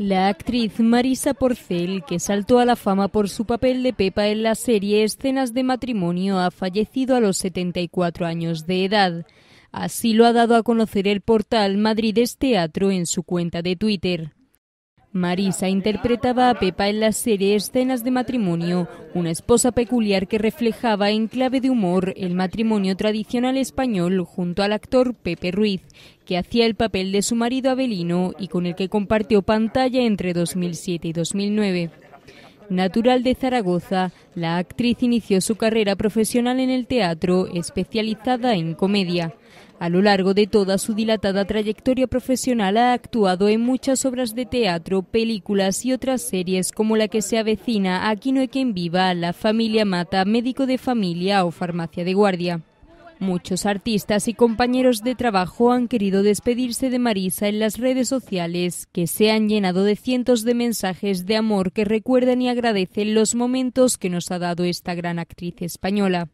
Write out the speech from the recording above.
La actriz Marisa Porcel, que saltó a la fama por su papel de Pepa en la serie Escenas de Matrimonio, ha fallecido a los 74 años de edad. Así lo ha dado a conocer el portal Madrid es Teatro en su cuenta de Twitter. Marisa interpretaba a Pepa en la serie Escenas de Matrimonio, una esposa peculiar que reflejaba en clave de humor el matrimonio tradicional español junto al actor Pepe Ruiz, que hacía el papel de su marido Abelino y con el que compartió pantalla entre 2007 y 2009. Natural de Zaragoza, la actriz inició su carrera profesional en el teatro, especializada en comedia. A lo largo de toda su dilatada trayectoria profesional ha actuado en muchas obras de teatro, películas y otras series como la que se avecina a no hay quien viva, La familia mata, Médico de familia o Farmacia de guardia. Muchos artistas y compañeros de trabajo han querido despedirse de Marisa en las redes sociales, que se han llenado de cientos de mensajes de amor que recuerdan y agradecen los momentos que nos ha dado esta gran actriz española.